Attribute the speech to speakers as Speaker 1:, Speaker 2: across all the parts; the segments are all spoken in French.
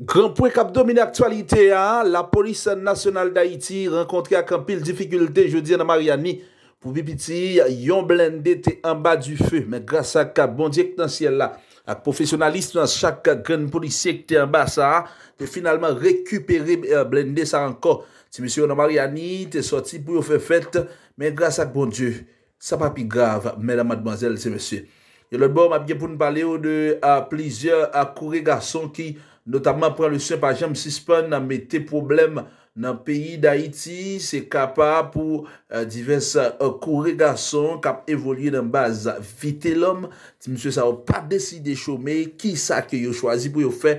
Speaker 1: Gran pou ek ap domine aktualite a, la polis nasyonal da iti, renkontre ak an pil difikulte, je di an amaryani, pou pipiti, yon blende te an ba du fe, men grasa ak bon diek nan siel la, ak profesionalist nan chak gran polisie ke te an ba sa, te finalman rekuperi blende sa an ko, ti misyo an amaryani, te soti pou yo fe fete, men grasa ak bon diek, sa pa pi grav, men a madmanzel, ti misyo. Yon lor bon, ap gen pou nou pale ou de plizye ak koure gason ki... Notabman pran lusye pa jem sispan nan mette problem nan peyi da iti, se kapa pou euh, divens kore euh, gason kap evolye nan baz vite lom. Ti msye sa ou pa deside chome, ki sa ke yo chwazi pou yo fe?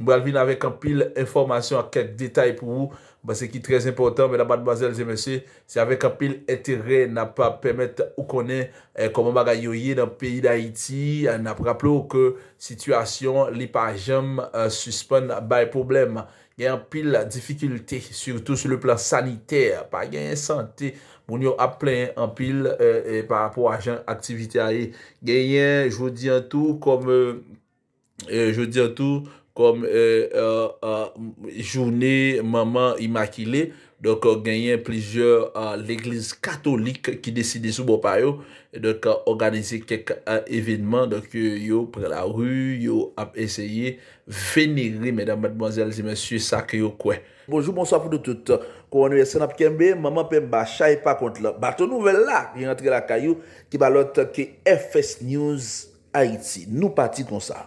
Speaker 1: Mwen alvin avek an pil informasyon an kek detay pou ou. Bas se ki trez impotant. Men a bat bazel, jeme se. Se avek an pil etere na pa pemet ou konen. Eh, koman baga yoye nan peyi da iti. Eh, na praplo ke situasyon li pa jem eh, suspon bay problem. Gen an pil dificulte. Surtou sou le plan saniter. Pa gen yon sante. Mwen yo ap plen an pil. Par apou a jen aktivite a ye. Gen yon, jvo di an tou. Kom, jvo di an tou. Mwen ap plen an pil. kom eh, eh, eh, jouni maman imakile, doke euh, genyen plijer euh, l'Eglise Katolik ki deside sou bopayou, doke euh, organize kek evidman, doke yo pre la ru, yo ap eseye, veni rimedan madman zelzi men su sakyo kwen. Bonjour, bonsofou do tout. Kou anouye sen ap kenbe, maman pen ba chaye pa kont la. Ba to nouvel la, yon entre la kayou, ki ba lote ke FS News Haiti. Nou pati kon sa.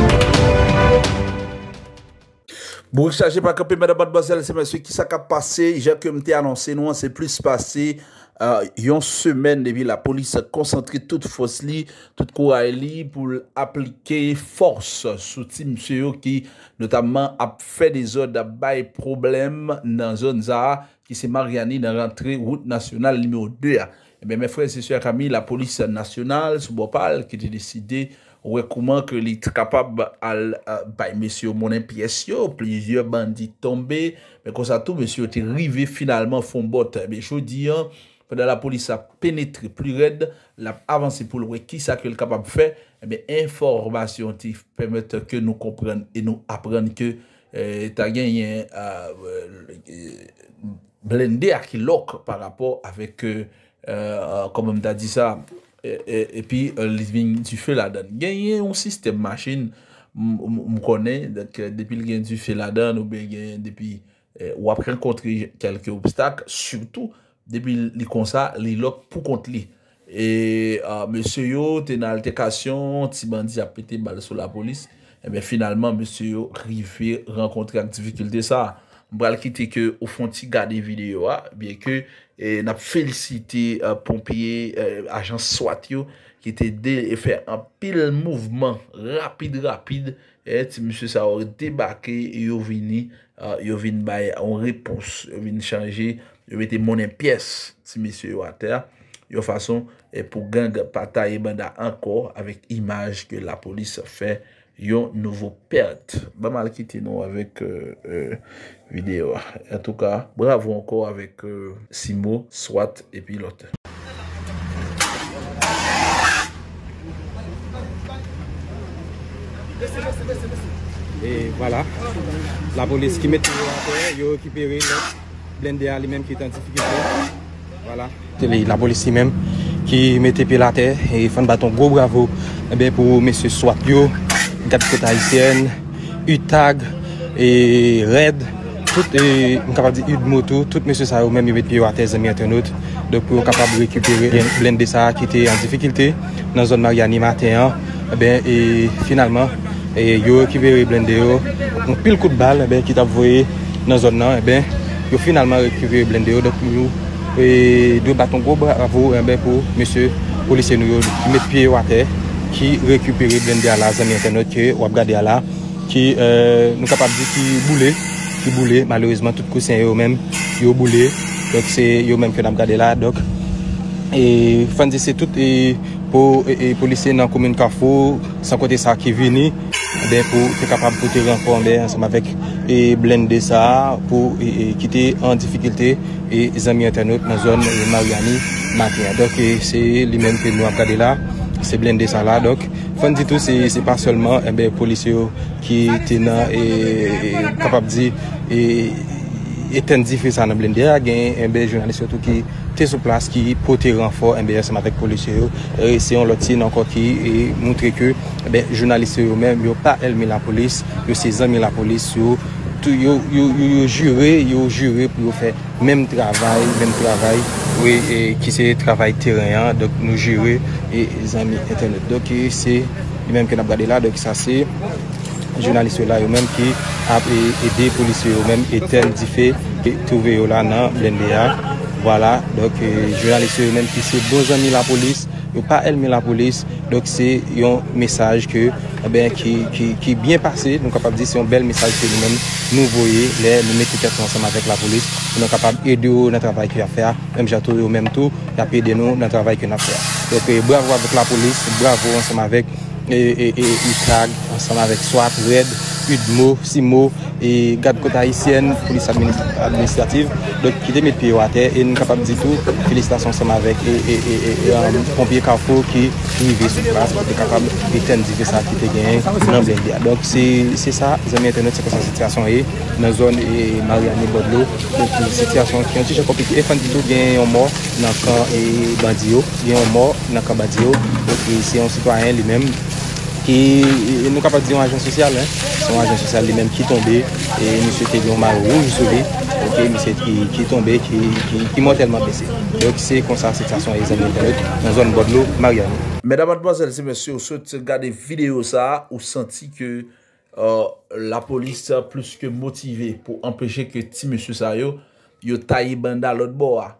Speaker 1: Bourouche, aje pa kapi mèdabat bozèl, se mèsyou ki sa ka pase, jè ke mte anonsè nou an se plis pase, yon semen de vi eh la polis se konsantre tout fosli, tout kouay li pou aplike fos sou ti msèyo ki notamman ap fè de zò da bay problem nan zòn zà, ki se mariani nan rentre route nasyonal lmèo 2. Mè mè fwè se sè kami la polis nasyonal sou bopal ki te deside... Ouwekouman ke li t'kapab al bay mesyo mounen piyesyo, plizye bandit tombe, men konsa tou mesyo ti rive finalman fon bot, men chou diyan, fèdè la polis sa penetri pli red, la avansi pou lwe ki sa ke l'kapab fè, men informasyon ti pèmet ke nou kompren e nou apren ke e, ta gen yen e, blende akilok pa rapor avek ke, kom mèm ta di sa... E pi euh, li vin di fe ladan. Genyen yon sistem machin m konen, depil genyen di fe ladan ou be genyen depil wapren euh, kontre kelke obstak, surtout depil li konsa li lok pou kontli. E euh, mese yo te nalte kasyon, ti bandi apete balso la polis, e ben finalman mese yo rivi renkontre ak divikulte sa a. Mbral ki te ke ou fon ti gade videyo a, biye ke e, nap felisite pompye, ajan swat yo, ki te de e fe an pil mouvman, rapide, rapide, e, ti msye sa ori debake, yo vini, yo vini baye an repons, yo vini chanje, yo vini te mounen pies, ti msye yo ater, yo fason, e, pou genge patay e benda ankor, avek imaj ke la polis fe, yon nouvo perte. Ba mal ki tino avèk euh, euh, videyo. En tout ka, bravo ankon avèk euh, Simo, Swat, epi lote.
Speaker 2: Et voilà, la bolis ki mette la terre, yo ki peri lote, blendè alèmèm ki tentifikè. La bolis si mèm, ki mette pi la terre, et fan baton. Gro bravo eh pou M. Swat, yo Gap kota isyen, yu tag, e red, tout yu e, moto, tout monsen sa ou men mwit piye wate zemi etenout. Do pou w kapab rekupere blende sa ki te an zifikilte eh e eh nan zonman yani maten an. E eh ben, finalman, yo rekupere blende yo. Pile kout bal, ki tap vwe nan zonman, yo finalman rekupere blende yo. Do pou yu baton go bravo pou monsen w lisene yon ki met piye wate. ki rekupere blende ala zanmi antenote ki wap gade ala ki eh, nou kapab di ki boule malouizman tout kousen yo men yo boule yo men ki wap gade ala e, fan di se tout e, pou e, lise nan koumen ka fo san kote sa ki vini pou te kapab pou te renponde blende sa pou ki te an difikilte zanmi antenote nan zon Mariani maten ya se li men ki wap gade ala se blende sa la, dok, fon di tou se pa solman, mbe eh polisyo ki te nan, e, e, e kapab di, e, e ten difri sa nan blende, agen mbe eh jounalist yo tou ki te sou plas ki pote renfor, mbe eh sematek polisyo e se yon loti nan koki e moutre ke, mbe jounalist yo men, yo pa elme la polis, yo se zanme la polis, yo yo jure, yo jure pou yo fe Mèm travay, mèm travay, wè, ki se travay teren an, dok nou jy wè, e zanmi internet. Dok, e se, mèm ken ap gade la, dok sa se, jounalist yo la yo mèm ki ap e de polis yo mèm, e tel di fe, e touve yo la nan, blen de ya. Voilà, dok, jounalist yo yo mèm ki se dojan mi la polis, yo pa el mi la polis, dok se yon mesaj ke, e ben, ki, ki, ki, ki, bien pase, nou kap ap di se yon bel mesaj se yo mèm, nou voye, lè, nou meti kèr tansanm avèk la polis, ou nou kapab edyo nou travay ki na fè, mèm jatou, mèm tou, apè den nou nou travay ki na fè. Lèkè, bravo avèk la polis, bravo ansem avèk, e eh, eh, eh, i kag, ansem avèk swat, wed, idmo, simo, E gade kota isyen polis administrativ Dok ki te met piyo ate E n kapab ditou felistasyon seman vek E, e, e, e pompye kapo ki mive sou glas Pote kapab eten di ve sa ki te gen Nan ben dia Dok se sa zeme eten nou tse kosa sityasyon e Nan zon e Mariani Bodlo Dok sityasyon ki an ti chakopi ki e fan ditou Gen yon mor nan ka badiyo Gen yon mor nan ka badiyo E se yon sitwayen li menm ki e, e, nou kapatize yon ajen sosyal, son ajen sosyal li menm ki tombe, e monsye ke diyon marou ou jisoube, monsye ki tombe, ki mwen telman bese. Lèk se konsar seksasyon a yon zanlou internet,
Speaker 1: yon zanlou bodlou, maryani. Mèdame, monsye, monsye, monsye, ou se te gade videyo sa, ou senti ke euh, la polis sa plus ke motive pou empèche ke ti monsye sa yo, yo tayi bandalot bo a.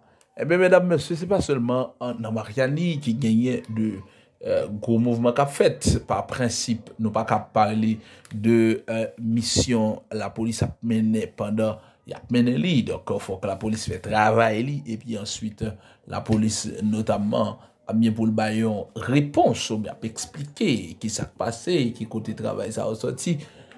Speaker 1: Mèdame, monsye, monsye, monsye, monsye, monsye, monsye, monsye, monsye, monsye, monsye, monsye, m Euh, gwo mouvman kap fet, pa prinsip, nou pa kap parli de euh, misyon la polis ap mene pandan yak mene li, doko fòk la polis fè travay li, epi answit la polis notamman, amye pou l'bayon repons, soum ap eksplike ki sak pase, ki kote travay sa osoti,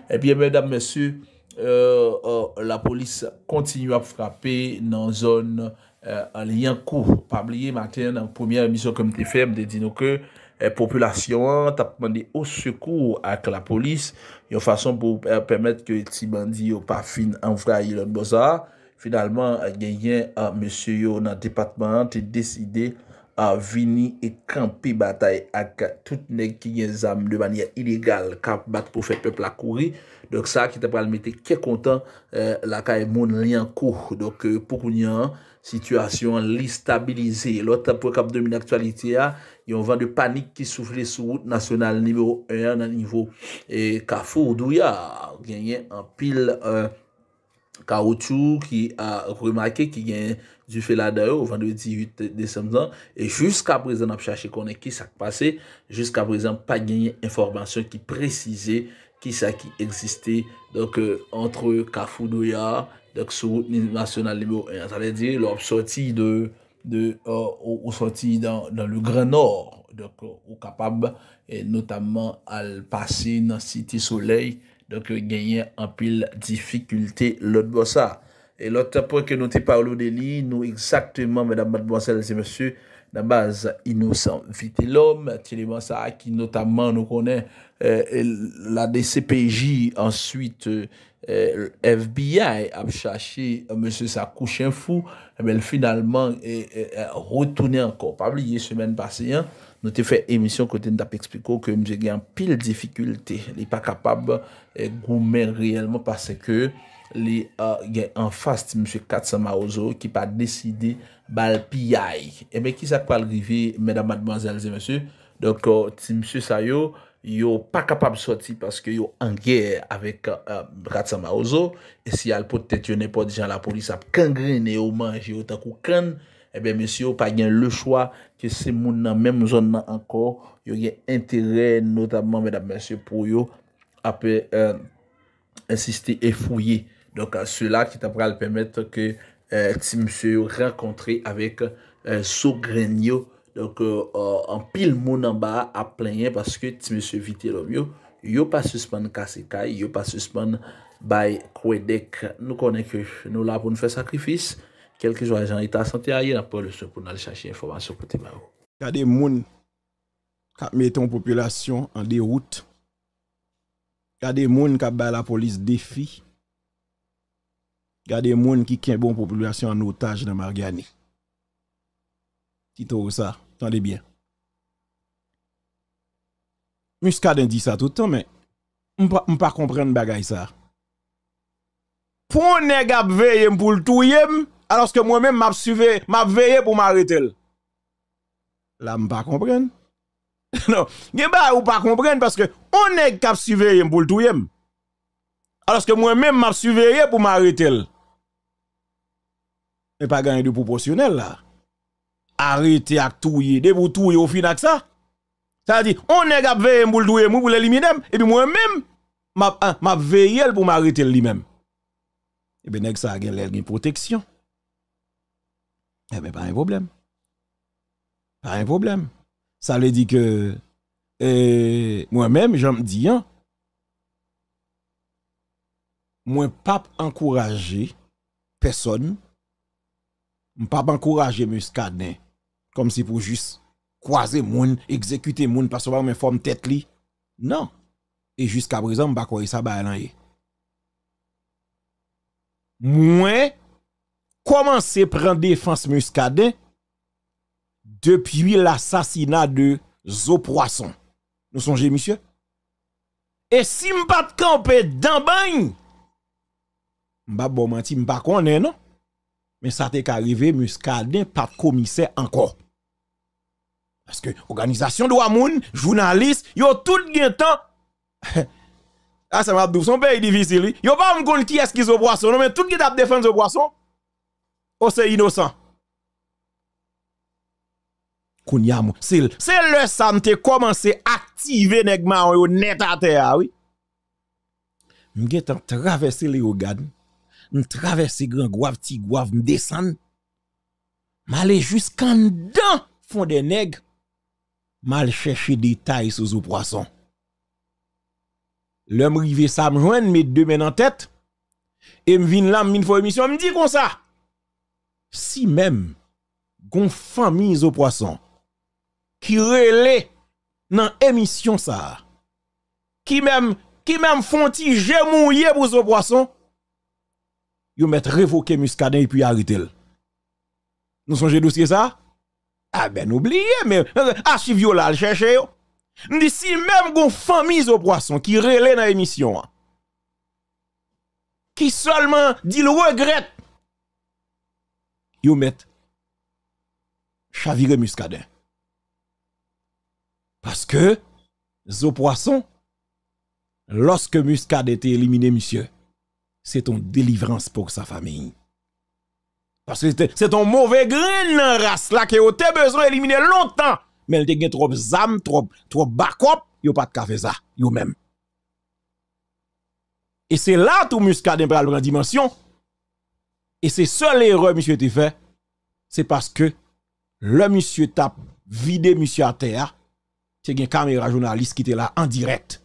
Speaker 1: epi mèdame mèsyou, euh, la polis kontinu ap frape nan zon an liyan kou pa mlie maten nan pwomye misyon komite fèm de di nou kè Eh, Populasyon tap mandi ou sekou ak la polis eh, eh, yo fason pou permèt ke ti bandi yo pa fin anvraye lòn boza. Finalman, genyen a mèsyo yo nan depatman te deside a vini e kampe batay ak tout ne genyen zam de manye ilégal kap bat pou fè peplakouri. Dok sa ki tap pral mette ke kontan laka e moun liyan kou. Dok euh, poukounyan... Situasyon li stabilize. Lote apwe kap 2000 aktualite ya, ah, yon van de panik ki soufle sou route nasyonal nivou 1 nan nivou. E eh, kafou ou dou ya, genyen an pil kaoutou ki a kouy make ki genyen du fe la da yo ou van de 18 desemzan. E jysk aprezen ap chache konen ki sak pase, jysk aprezen pa genyen informasyon ki prezize ki sa ki eksiste. E euh, yon ki entre kafou ou dou ya, sou ni nasyonal libo, an zade di, lop sorti ou euh, sorti dan le gran nor, ou euh, kapab e notamman al pase nan Siti Soleil, euh, genyen apil difikulte lout bosa. E lout apon ke nou te parlo de li, nou eksaktouman, mèdame, mèdame, mèdame, mèdame, mèdame, nan baz inousan. Vite l'om, Thierry Mansara ki notamman nou konen euh, la DCPJ, answit euh, FBI ap chache euh, monsen sa kouchen fou, men eh finalman retounen anko. Pabli ye semen basen, nou te fe emisyon kote nou tap ekspiko ke mse gen pil difikulte. Li pa kapab goumen reyelman pase ke Euh, gen an fas ti msye Katsama Ozo ki pa deside bal piyay ebe eh ki sa kwa alrive mèdam madman zelze msye euh, ti msye sa yo yo pa kapab soti paske yo an gè avèk euh, Katsama Ozo si al potet yo ne pot dijan la polis ap kangren e yo manj yo takou kan eh ebe msye yo pa gen le chwa ke se moun nan mèm zon nan ankor yo gen entere notabman mèdam msye pou yo apè insisti efouye Donk euh, euh, euh, a sou la ki ta pral pemet ke ti msè yo renkontre avèk sou gren yo. Donk an pil moun an ba ap plenye paske ti msè yo vite lom yo. Yo pa suspan kase kaj, yo pa suspan bay kwe dek. Nou konen ke nou la pou nou fè sakrifis. Kelke zwa jan ita sante a ye, nan pou lè se pou nan chansye informasyon pou ti ma ou. Ya
Speaker 3: de moun kap meton populasyon an dey wout. Ya de moun kap bay la polis defi. Gardez les gens qui ont une bonne population en otage dans Margani. Tito ça, attendez bien. Muscadin dit ça tout le temps, mais je ne pas comprendre bagay ça. Pour ne nègre veiller pour le yem, alors que moi-même m'a suivi, m'a veillé pour m'arrêter. Là, je pas non, je ne ou pas comprendre parce que on est cap surveiller pour le yem. Alors que moi-même m'a surveillé pour m'arrêter mais pas gagner de proportionnel là. Arrêtez à tout de vous au fin avec ça. Ça veut dire, on est pas veiller pour le pour l'éliminer, et puis moi-même, m'a, hein, m'a veillé pour m'arrêter lui-même. Et eh bien, ça a une protection. Eh bien, pas un problème. Pas un problème. Ça veut dire que eh, moi-même, j'en me dis, hein, moi, pas encourager personne ne pas encourager Muscadin comme si pour juste croiser moun, exécuter moun parce qu'on va forme tête li. Non. Et jusqu'à présent, je ne vais pas ça bah, Moi, commencé à prendre défense Muscadin depuis l'assassinat de Zo Poisson. Nous songez, monsieur? Et si je ne pas camper dans bain, je ne pas je ne pas non? Mais ça t'est arrivé, Muscadin, pas commissaire encore. Parce que organisation de Wamoun, journaliste, yo tout le temps. Ah, ça m'a dit, son pays difficile. Yo pas me qui est-ce qui est poisson, non, mais tout qui tape défendre le poisson, oh, c'est innocent. C'est le ça a commencé à activer les maon net à terre, oui. traversé traverser les gardes me traverser Grand Gouave, Petit Gouave, me M'aller jusqu'en dedans fond des nègres. mal chercher des tailles sous poisson. L'homme rivé ça me joindre mes deux mains en tête et me vinn là une fois émission me dit comme ça. Si même gon famille aux poisson qui relè dans émission ça qui même qui même fonti ti mouillé pour au poisson You mettre révoqué Muscadin et puis arrêter nous songez dossier ça ah ben oubliez mais euh, archive là, là chercher yo si même gon famille au poisson qui relè dans l'émission. Hein, qui seulement dit le regret. you met chaviré muscadet parce que zo poisson lorsque muscadet était éliminé monsieur c'est une délivrance pour sa famille. Parce que c'est ton mauvais grain dans race là que a besoin d'éliminer longtemps. Mais il a trop zam, trop, trop backup, a pas de café ça, lui même. Et c'est là tout muscadin la la dimension. Et c'est seule erreur monsieur a fait, c'est parce que le monsieur tape vidé monsieur à terre, c'est une caméra journaliste qui était là en direct.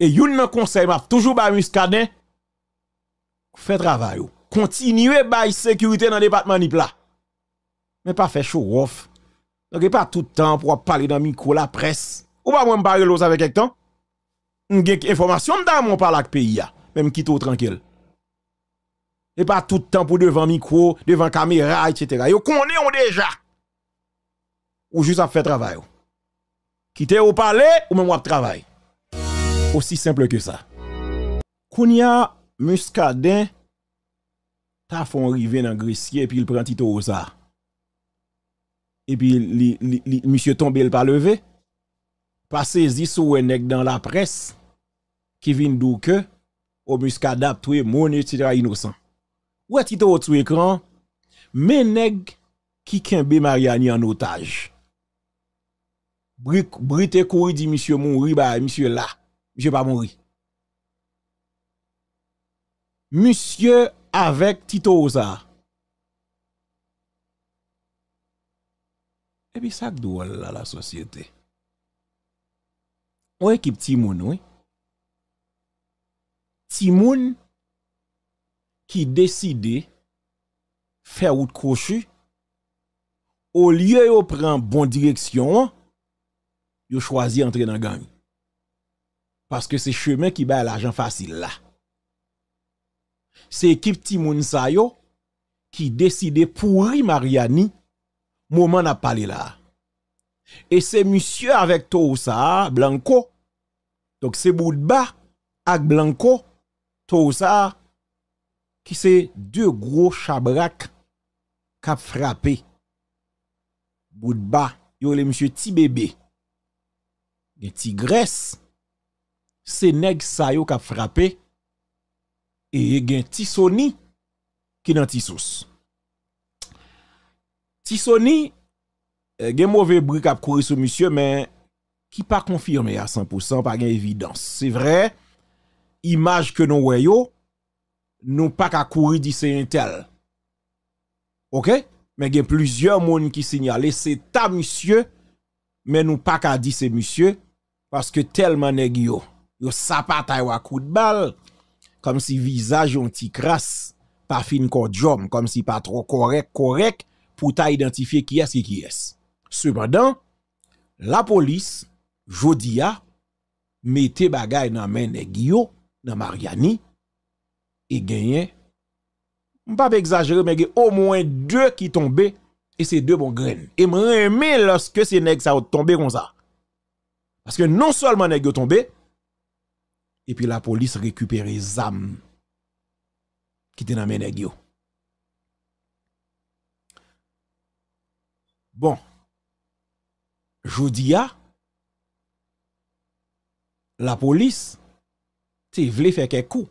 Speaker 3: Et yon nan conseil m'a toujours ba muscadin. Fait travail Continuez ba sécurité dans le département ni Mais pas fait show off. Donc pas tout le temps pour parler dans micro la presse. Ou pas moi parler l'os avec quelqu'un. M'gen information dans mon parle avec pays Même qui tout tranquille. Et pas tout le temps pour devant micro, devant caméra, etc. Yo connaît on déjà. Ou juste à faire travail. Quitter au palais ou même de travail. Aussi simple que ça. Kounia Muscadin, ta font arriver dans Gressier, puis il prend Tito ça. Et puis, li, monsieur tombe, il pas levé. Pas saisi sous un dans la presse, qui vient d'où que, au Muscadin, tout mon, etc. innocent. Ou est Tito sur écran, mais nèg qui kembe Mariani en otage. Brite kouri dit monsieur Mouri, bah monsieur là vais pas mourir. Monsieur avec Tito Oza. Et puis ça doit la, la société. Ou équipe Timoun, oui. Timoun qui décide faire route crochu au lieu de prendre bonne direction, il choisit d'entrer dans la gang. Parce que c'est chemin qui bat l'argent facile là. C'est équipe Timoun Sayo qui décide pourri Mariani moment n'a parlé là. Et c'est monsieur avec Tosa Blanco. Donc c'est Boudba avec Blanco ça, qui c'est deux gros chabraques qui ont frappé. Boudba, yo le monsieur petit bébé. Les tigresses c'est nèg Sayo qui a frappé et c'est Tisoni qui dans Tissous. Tissoni mauvais bruit qui a couru sur monsieur mais qui pas confirmé à 100% pas d'évidence. évidence. C'est vrai image que nous voyons nous pas qu'à courir dit c'est un tel. OK Mais il y a plusieurs monde qui signalent c'est ta monsieur mais nous pas qu'à dire c'est monsieur parce que tellement nèg yo sapata yo coup de balle comme si visage un petit crasse pas fin job comme si pas trop correct correct pour ta identifier qui est qui est cependant la police jodia mette bagay nan men nèg dans Mariani et gagné pas exagérer mais au moins deux qui tombaient et c'est deux bon graines et me lorsque ces nèg ça tomber comme ça parce que non seulement nèg tombé et puis la police récupère les âmes qui étaient dans les Bon, Jodia, la police, tu voulais faire quelques coups.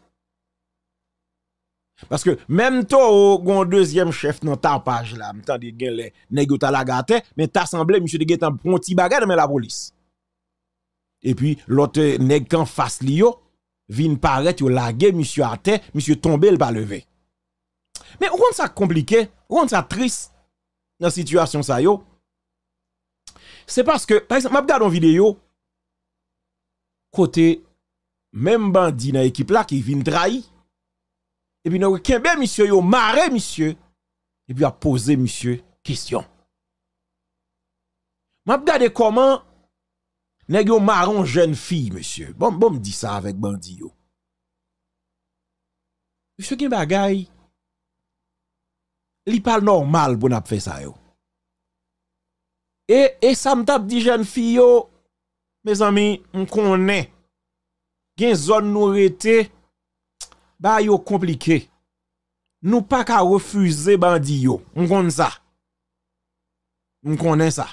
Speaker 3: Parce que même toi, au deuxième chef dans ta page là, dit que les nèg la gâté, mais as semblé monsieur de gen un petit bagage dans la police. Et puis l'autre nèg en face lio vin paraître, yo lagué monsieur à terre, monsieur tombé, il pas levé. Mais on ça compliqué, on ça triste dans la situation ça yo. C'est parce que par exemple, m'a regardé une vidéo côté même bandit dans l'équipe là qui vient trahir. Et puis nous kembe monsieur yo maré monsieur et puis a posé monsieur question. M'a regardé comment Nèg yo marron jeune fille, monsieur. Bon, bon, me dit ça avec bandi yo. Monsieur qui bagay, li pas normal pour n'a faire ça yo. Et, et ça me tape dit jeune fille yo, mes amis, on connaît. Gen zone nous rete, ba yo compliqué. Nous pas qu'à refuser bandi yo. On connaît ça. On connaît ça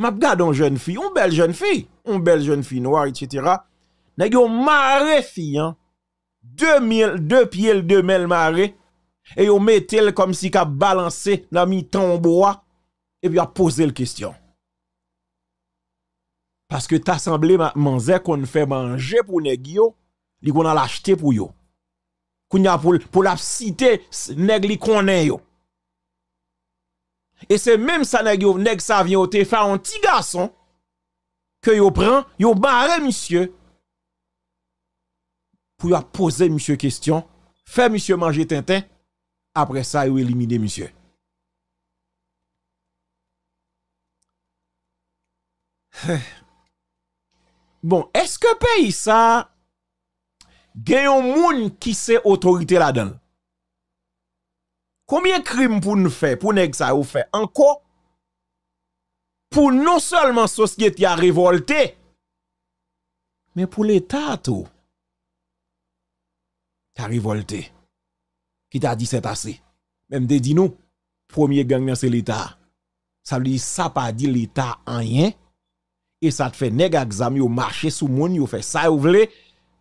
Speaker 3: m'a regardé une jeune fille, une belle jeune fille, une belle jeune fille noire, etc. N'a yon maré fille, hein. Deux, mille, deux pieds, deux mille maré. Et yon mettel comme si qu'a balancé dans mi-temps bois. Et puis a posé le question. Parce que t'as semblé manger qu'on fait manger pour nèg li qu'on a pour yo. Qu'on pour, la cité nèg li yo. Et c'est même ça que ça vient au te un petit garçon que vous prend, vous barrez monsieur pour poser monsieur question, faire monsieur manger tintin, après ça vous éliminer monsieur. Bon, est-ce que pays ça gagne un monde qui sait autorité là-dedans Combien de crimes pour nous faire, pour nous ça quoi, encore pour non seulement société a révolté, mais pour l'État tout. a révolté. Qui t'a dit c'est assez. Même des dit premier gang c'est l'État. Ça veut dire ça pas dit l'État rien. Et ça te fait nèg exam yo marcher sous monde, yo fait ça ou vle.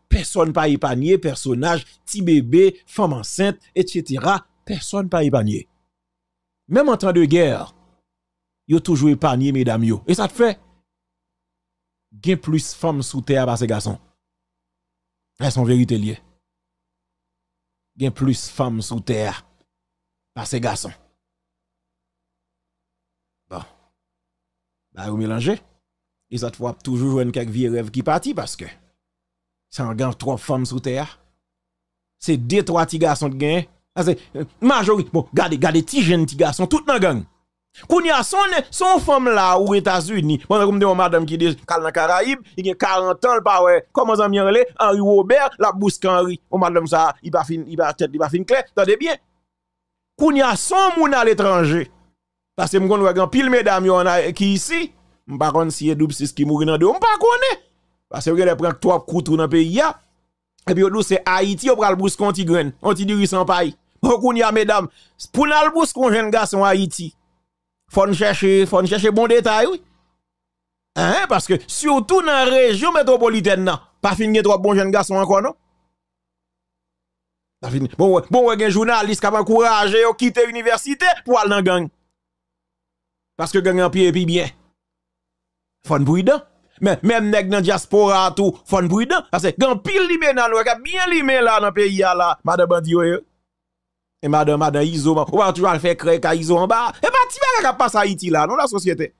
Speaker 3: Personne pas épargné, personnage, petit bébé, femme enceinte, etc personne pas épargné. Même en temps de guerre, yo toujours épargné mesdames yo. Et ça te fait gain plus femmes sous terre par ces garçons. Elles sont vérité liées. Gain plus femmes sous terre par ces garçons. Bon. Bah, vous mélangez. Et ça te toujours une quelques vieux rêve qui partit parce que ça en gagne trois femmes sous terre. C'est deux, trois petits garçons de gain. Parce que, euh, majorité, bon, gardez, gardez, petits jeune, petits garçon, tout dans gang. Quand y a son, son femme là aux États-Unis, bon, comme madame qui dit, dans Caraïbes, il y a 40 ans, le pas, comment ça m'y Henri Robert, la bousque Henri, on oh, madame ça, il va fin, il va tête, il va fin clair, t'as bien. Quand y a son moun à l'étranger, parce que m'gon wè pile mesdames yon a, qui ici, m'pa pas si double six qui mouri dans deux, pas connu, Parce que vous allez prend trois coups dans pays Et puis, c'est Haïti, on le bousque anti-graine, Diris en paille qu'on mesdames. Pour n'albous qu'on jeune garçon à Haïti, faut chercher, faut chercher bon détail, oui. Hein, parce que surtout dans la région métropolitaine, pas fini trois bons jeunes garçons encore, non? Bon, bon, un journaliste qui a encouragé à quitter l'université pour aller dans la gang. Parce que gang en pied et puis bien. Fon prudent. Mais même nèg dans diaspora tout, fon prudent parce que gang pile li menan, bien li là dans pays là, madame Bandio. Et madame, madame Iso, on va toujours faire créer Iso en bas. Et pas ti vas passe à Haïti là, dans la société.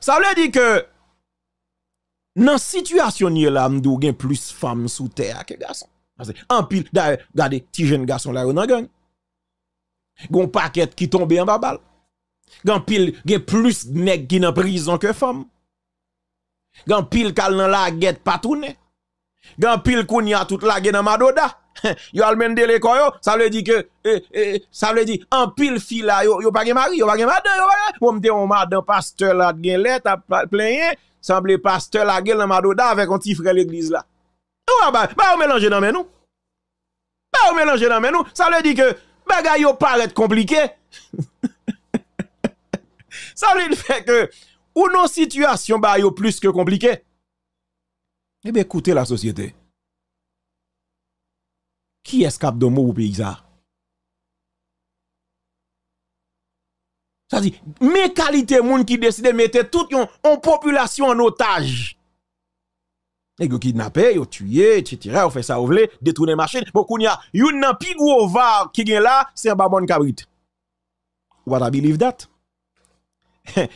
Speaker 3: Ça veut dire que dans situation là, m'dou gen plus femmes sous terre que garçons. Parce que en pile, regardez, petit jeune garçon là, on en gang. Gon paquet qui tombe en babal. Gon pile, gen plus nèg qui en prison que femmes. Gon pile kal dans la guette pas tourner. Gon pile kounya tout la gen dans madoda. yo almen de le koyo, ça veut dire que, eh, eh, ça veut dire, en pile fila, yo, yo pas mari, yo pas gen madame, yo pas gen, on m'a on pasteur la gen let, a plein, semble pasteur la gen la madoda avec un petit frère l'église là. Ou ah bah, bah, on mélange dans mais nous. Bah on mélange dans mais nous. ça veut dire que, bagay yo paraît compliqué. ça veut dire que, ou non situation bah yo plus que compliqué. Eh bien, écoutez la société. Qui est-ce qui mot au pays ça? Ça dit, mes qualités, monde qui décide de mettre toute une population en otage. Et vous kidnappez, vous tuez, etc. Vous faites ça, vous voulez, détourner machine. Bon, il y a un plus gros var qui est là, c'est un babon cabrit. What you believe that?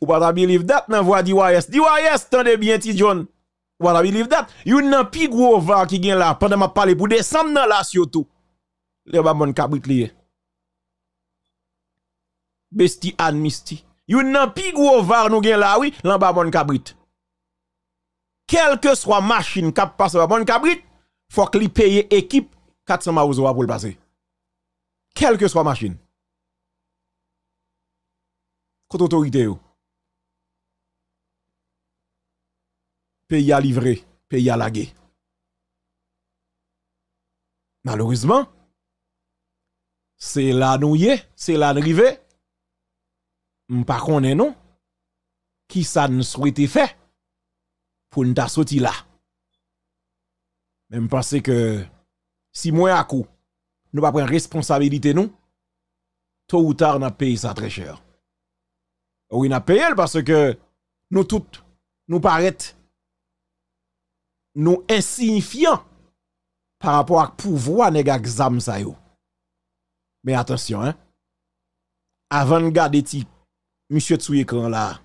Speaker 3: Ou pas believe that, nan voix DYS. DYS, tendez bien, tijon. John. What a believe dat? You nan pi gwo var ki gen la, pande ma pale pou desam nan la syo tou, le ba moun kabrit liye. Besti an misti. You nan pi gwo var nou gen la ouy, lan ba moun kabrit. Kelke swa masin kap pase ba moun kabrit, fok li peye ekip, kat se ma ouzo wap oul pase. Kelke swa masin. Kot otorite yo. pays à livrer, pays à laguer. Malheureusement, c'est là nous c'est là nous sommes. Par contre, non. Qui ça nous souhaitait faire pour nous sortir là? Même parce que si moi à coup, nous pas prendre responsabilité non? tôt ou tard, nous payé ça très cher. Oui, nous payé parce que nous tous, nous paraît nous insignifiant par rapport à pouvoir nèg exam ça yo. Mais attention hein. Avant de garder ti monsieur sous écran là.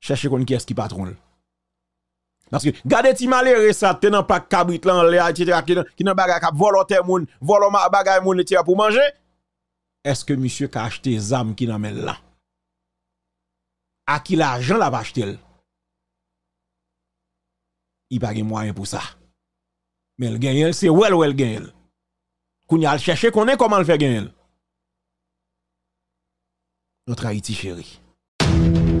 Speaker 3: Cherchez qu'on qui est qui patron. Parce que garder ti malheureux ça tenant pas cabrit là en l'air etc. qui dans bagay cap volontaire moun, volo bagay moun etc. pour manger. Est-ce que monsieur a acheté zam qui dans là? À qui l'argent l'a acheté? il pas de moyen pour ça. Mais le gagne, c'est où elle ou gagne. Qu'on y a chercher qu'on est comment le faire gagnel. Notre Haïti chérie